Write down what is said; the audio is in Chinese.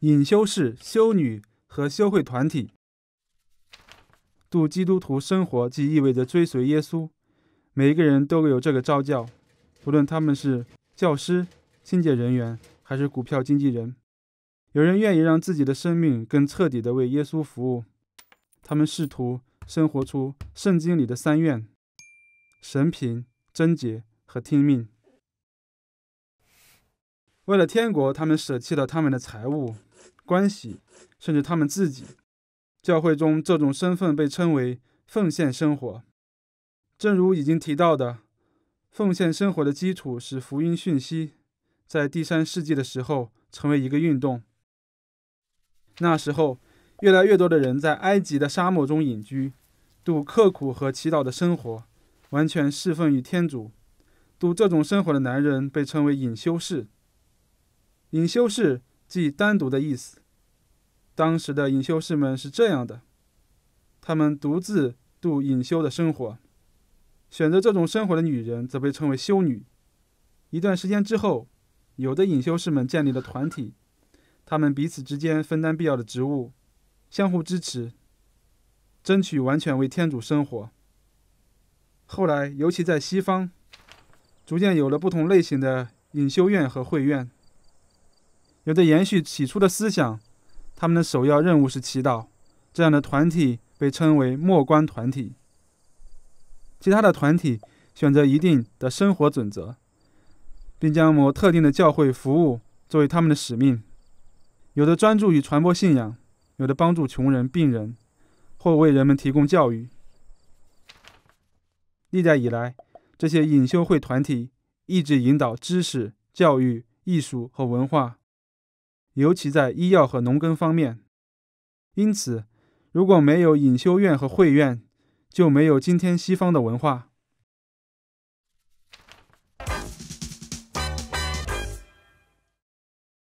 隐修士、修女和修会团体度基督徒生活，即意味着追随耶稣。每一个人都有这个召教，不论他们是教师、清洁人员还是股票经纪人。有人愿意让自己的生命更彻底地为耶稣服务，他们试图生活出圣经里的三愿：神品、贞洁和听命。为了天国，他们舍弃了他们的财物。关系，甚至他们自己，教会中这种身份被称为奉献生活。正如已经提到的，奉献生活的基础是福音讯息，在第三世纪的时候成为一个运动。那时候，越来越多的人在埃及的沙漠中隐居，度刻苦和祈祷的生活，完全侍奉于天主。度这种生活的男人被称为隐修士。隐修士即单独的意思。当时的隐修士们是这样的，他们独自度隐修的生活。选择这种生活的女人则被称为修女。一段时间之后，有的隐修士们建立了团体，他们彼此之间分担必要的职务，相互支持，争取完全为天主生活。后来，尤其在西方，逐渐有了不同类型的隐修院和会院，有的延续起初的思想。他们的首要任务是祈祷，这样的团体被称为默观团体。其他的团体选择一定的生活准则，并将某特定的教会服务作为他们的使命。有的专注于传播信仰，有的帮助穷人、病人，或为人们提供教育。历代以来，这些隐修会团体一直引导知识、教育、艺术和文化。尤其在医药和农耕方面，因此，如果没有隐修院和会院，就没有今天西方的文化。